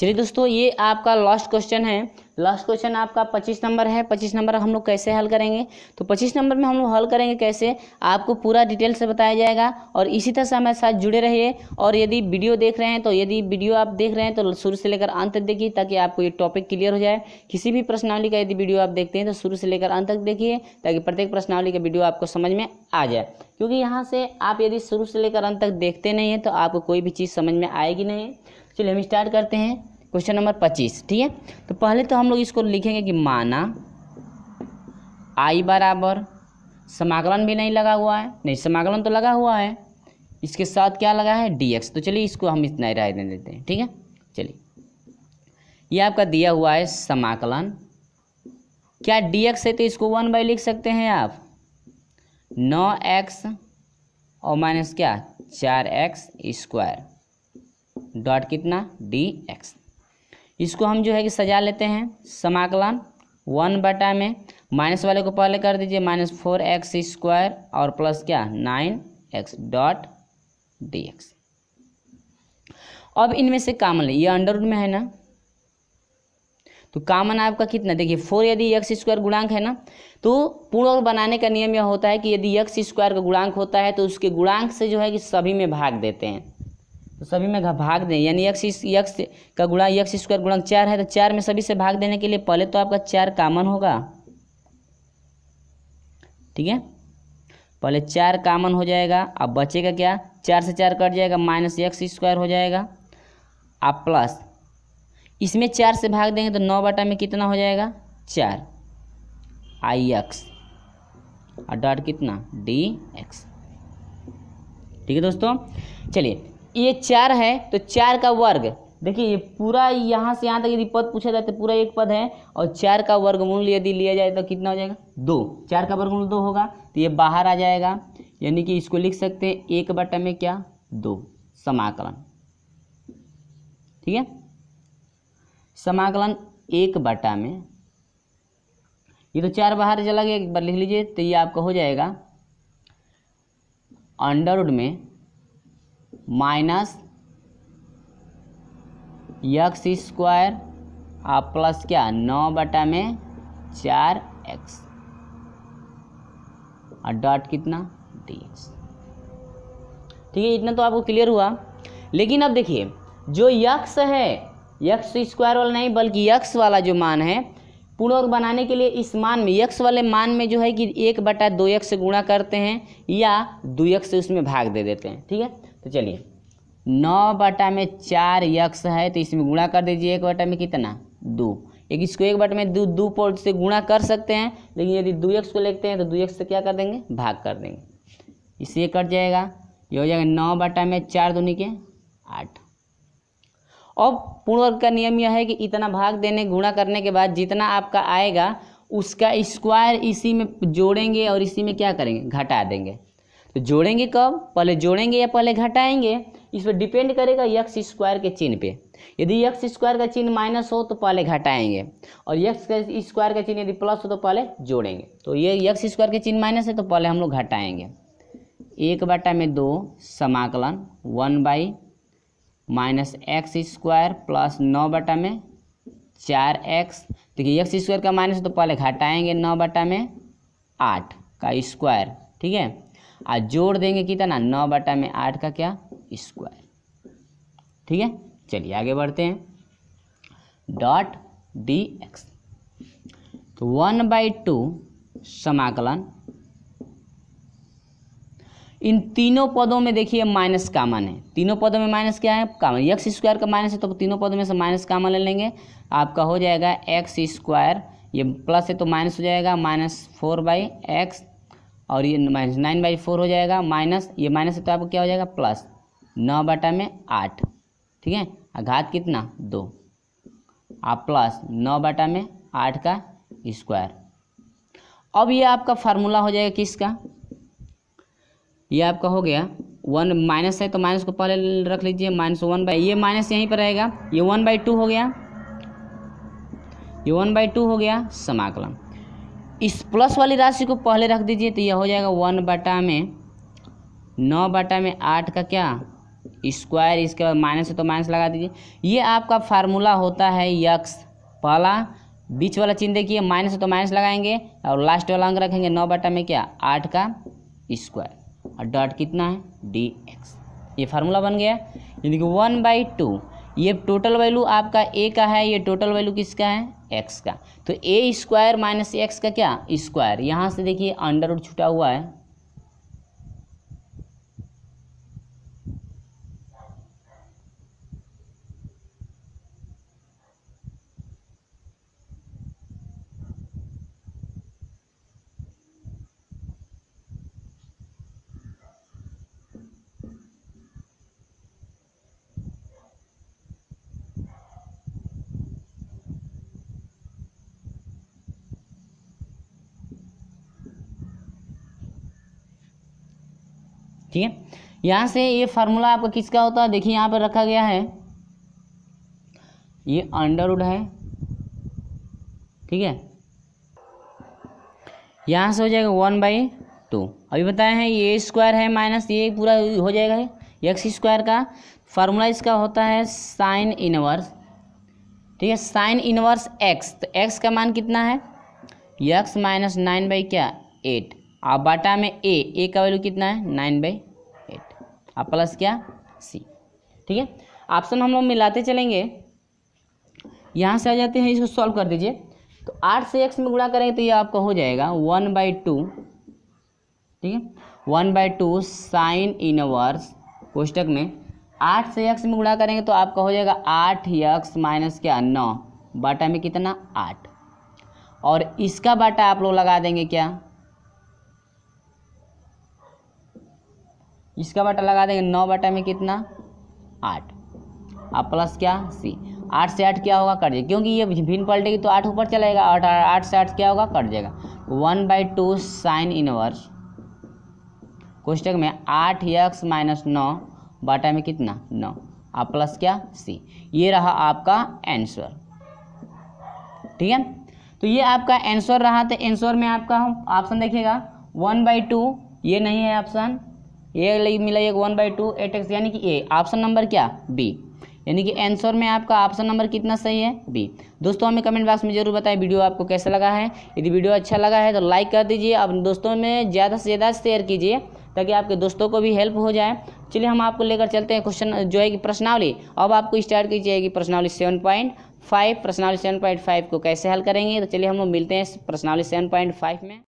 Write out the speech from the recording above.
चलिए दोस्तों ये आपका लास्ट क्वेश्चन है लास्ट क्वेश्चन आपका पच्चीस नंबर है पच्चीस नंबर हम लोग कैसे हल करेंगे तो पच्चीस नंबर में हम लोग हल करेंगे कैसे आपको पूरा डिटेल से बताया जाएगा और इसी तरह से हमारे साथ जुड़े रहिए और यदि वीडियो देख रहे हैं तो यदि वीडियो आप देख रहे हैं तो शुरू से लेकर अंत तक देखिए ताकि आपको ये टॉपिक क्लियर हो जाए किसी भी प्रश्नावली का यदि वीडियो आप देखते हैं तो शुरू से लेकर अंत तक देखिए ताकि प्रत्येक प्रश्नावली का वीडियो आपको समझ में आ जाए क्योंकि यहाँ से आप यदि शुरू से लेकर अंत तक देखते नहीं हैं तो आपको कोई भी चीज़ समझ में आएगी नहीं चलिए हम स्टार्ट करते हैं क्वेश्चन नंबर पच्चीस ठीक है तो पहले तो हम लोग इसको लिखेंगे कि माना आई बराबर समाकलन भी नहीं लगा हुआ है नहीं समाकलन तो लगा हुआ है इसके साथ क्या लगा है डी एक्स तो चलिए इसको हम इतना ही राय दे देते हैं ठीक है चलिए ये आपका दिया हुआ है समाकलन क्या डी एक्स है तो इसको वन बाई लिख सकते हैं आप नौ एक्स और माइनस क्या चार एक्स स्क्वायर डॉट कितना डी एक्स इसको हम जो है कि सजा लेते हैं समाकलन वन बटा में माइनस वाले को पहले कर दीजिए माइनस फोर एक्स स्क्वायर और प्लस क्या nine x dot d x अब इनमें से कामन ये अंडर रूट में है ना तो कामन आपका कितना देखिए फोर यदि एक्स स्क्वायर गुणांक है ना तो पूर्ण बनाने का नियम यह होता है कि यदि एक्स स्क्वायर का गुणांक होता है तो उसके गुणांक से जो है कि सभी में भाग देते हैं तो सभी में भाग दें यानी यक्ष यक्ष का गुणा यक्ष स्क्वायर गुणा चार है तो चार में सभी से भाग देने के लिए पहले तो आपका चार कामन होगा ठीक है पहले चार कामन हो जाएगा अब बचेगा क्या चार से चार कट जाएगा माइनस एक्स स्क्वायर हो जाएगा अब प्लस इसमें चार से भाग देंगे तो नौ बटा में कितना हो जाएगा चार आई एक्स और डॉट कितना डी एक्स ठीक है दोस्तों चलिए ये चार है तो चार का वर्ग देखिए ये पूरा यहाँ से यहाँ तक यदि पद पूछा जाए तो पूरा एक पद है और चार का वर्गमूल यदि लिया जाए तो कितना हो जाएगा दो चार का वर्गमूल दो होगा तो ये बाहर आ जाएगा यानी कि इसको लिख सकते हैं एक बटा में क्या दो समाकलन ठीक है समाकलन एक बटा में ये तो चार बाहर चला गया एक बार लिख लीजिए तो ये आपका हो जाएगा अंडरवुड में माइनस यक्स स्क्वायर और प्लस क्या नौ बटा में चार एक्स और डॉट कितना डी एक्स ठीक है इतना तो आपको क्लियर हुआ लेकिन अब देखिए जो यक्स है यक्स स्क्वायर वाला नहीं बल्कि यक्स वाला जो मान है पूर्णवर्ग बनाने के लिए इस मान में यक्स वाले मान में जो है कि एक बटा दो यक्स गुणा करते हैं या दो यक्स से उसमें भाग दे देते हैं ठीक है तो चलिए नौ बटा में चार यक्स है तो इसमें गुणा कर दीजिए एक बटा में कितना दो एक इसको एक बटा में दो दो पोल से गुणा कर सकते हैं लेकिन यदि दो यक्स को लेते हैं तो दो यक्स से क्या कर देंगे भाग कर देंगे ये कट जाएगा ये हो जाएगा नौ बटा में चार दूनी के आठ और पूर्ण वर्ग का नियम यह है कि इतना भाग देने गुणा करने के बाद जितना आपका आएगा उसका स्क्वायर इसी में जोड़ेंगे और इसी में क्या करेंगे घटा देंगे तो जोड़ेंगे कब पहले जोड़ेंगे या पहले घटाएंगे इस पर डिपेंड करेगा यक्स स्क्वायर के चिन्ह पे यदि यक्स स्क्वायर का चिन्ह माइनस हो तो पहले घटाएंगे और यक्स का स्क्वायर का चिन्ह यदि प्लस हो तो पहले जोड़ेंगे तो ये यक्स स्क्वायर के चिन्ह माइनस है तो पहले हम लोग घटाएंगे एक बटा में दो समाकलन one by minus x square plus नौ बटा में चार एक्स देखिए एक्स स्क्वायर का माइनस तो पहले घटाएंगे नौ बटा में आठ का स्क्वायर ठीक है और जोड़ देंगे कितना नौ बटा में आठ का क्या स्क्वायर ठीक है चलिए आगे बढ़ते हैं डॉट डी एक्स तो वन बाई टू समाकलन इन तीनों पदों में देखिए माइनस कामन है तीनों पदों में माइनस क्या है कामन एक्स स्क्वायर का माइनस है तो तीनों पदों में से माइनस कामन ले लेंगे आपका हो जाएगा एक्स स्क्वायर ये प्लस है तो माइनस हो जाएगा माइनस फोर बाई एक्स और ये माइनस नाइन बाई फोर हो जाएगा माइनस ये माइनस तो आपको क्या हो जाएगा प्लस नौ बटा में आठ ठीक है घात कितना दो आप प्लस नौ बटा में आठ का स्क्वायर अब ये आपका फार्मूला हो जाएगा किसका ये आपका हो गया वन माइनस है तो माइनस को पहले रख लीजिए माइनस वन बाई ये माइनस यहीं पर रहेगा ये वन बाई टू हो गया ये वन बाई टू हो गया समाकलन इस प्लस वाली राशि को पहले रख दीजिए तो यह हो जाएगा वन बटा में नौ बटा में आठ का क्या स्क्वायर इसके बाद माइनस है तो माइनस लगा दीजिए ये आपका फार्मूला होता है यक्स पहला बीच वाला चिन्ह देखिए माइनस है तो माइनस लगाएंगे और लास्ट वाला अंक रखेंगे नौ बटा में क्या आठ का स्क्वायर और डॉट कितना है डी एक्स ये फार्मूला बन गया यानी कि वन बाई टू ये टोटल वैल्यू आपका ए का है ये टोटल वैल्यू किसका है एक्स का तो ए स्क्वायर माइनस एक्स का क्या स्क्वायर यहाँ से देखिए अंडर रूट छुटा हुआ है ठीक है यहाँ से ये फार्मूला आपका किसका होता है देखिए यहाँ पर रखा गया है ये अंडर है ठीक है यहाँ से हो जाएगा वन बाई टू अभी बताए हैं ये स्क्वायर है माइनस ये पूरा हो जाएगा एक्स स्क्वायर का फार्मूला इसका होता है साइन इनवर्स ठीक है साइन इनवर्स एक्स तो एक्स का मान कितना है एक्स माइनस नाइन बाई क्या एट और बाटा में ए ए का वैल्यू कितना है नाइन बाई और प्लस क्या सी ठीक है ऑप्शन हम लोग मिलाते चलेंगे यहाँ से आ जाते हैं इसको सॉल्व कर दीजिए तो आठ से एक्स में गुणा करेंगे तो ये आपका हो जाएगा वन बाई टू ठीक है one by two sine inverse वर्स कोष्टक में आठ से एक्स में गुणा करेंगे तो आपका हो जाएगा आठ यक्स माइनस क्या नौ बाटा में कितना आठ और इसका बाटा आप लोग लगा देंगे क्या इसका बटा लगा देंगे नौ बटा में कितना आठ अब प्लस क्या सी आठ से आठ क्या होगा कट जाएगा क्योंकि ये भिन्न पलटेगी तो आठ ऊपर चलेगा और आठ से आठ क्या होगा कट जाएगा one by two sine inverse कोष्टक में आठ एक्स माइनस नौ बाटा में कितना नौ आप प्लस क्या सी ये रहा आपका आंसर ठीक है तो ये आपका आंसर रहा तो आंसर में आपका ऑप्शन देखिएगा वन बाई टू ये नहीं है ऑप्शन ये मिला एक one by two eight x यानी कि ए ऑप्शन नंबर क्या बी यानी कि आंसर में आपका ऑप्शन नंबर कितना सही है बी दोस्तों हमें कमेंट बॉक्स में जरूर बताएं वीडियो आपको कैसा लगा है यदि वीडियो अच्छा लगा है तो लाइक कर दीजिए अपने दोस्तों में ज़्यादा से ज़्यादा शेयर कीजिए ताकि आपके दोस्तों को भी हेल्प हो जाए चलिए हम आपको लेकर चलते हैं क्वेश्चन जो है कि प्रश्नावली अब आपको स्टार्ट की जाएगी प्रश्नावली सेवन पॉइंट फाइव प्रश्नावली सेवन पॉइंट फाइव को कैसे हल करेंगे तो चलिए हम लोग मिलते हैं प्रश्नावली सेवन पॉइंट फाइव में